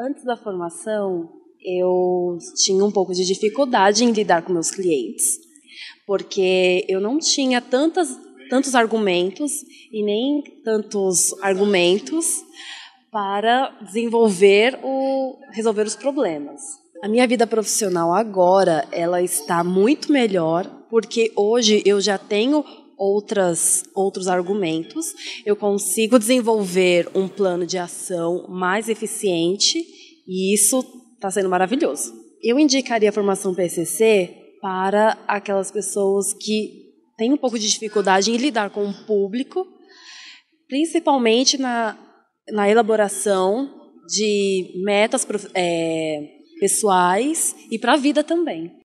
Antes da formação, eu tinha um pouco de dificuldade em lidar com meus clientes, porque eu não tinha tantas, tantos argumentos e nem tantos argumentos para desenvolver o resolver os problemas. A minha vida profissional agora, ela está muito melhor, porque hoje eu já tenho outras, outros argumentos, eu consigo desenvolver um plano de ação mais eficiente e isso está sendo maravilhoso. Eu indicaria a formação PCC para aquelas pessoas que têm um pouco de dificuldade em lidar com o público, principalmente na, na elaboração de metas é, pessoais e para a vida também.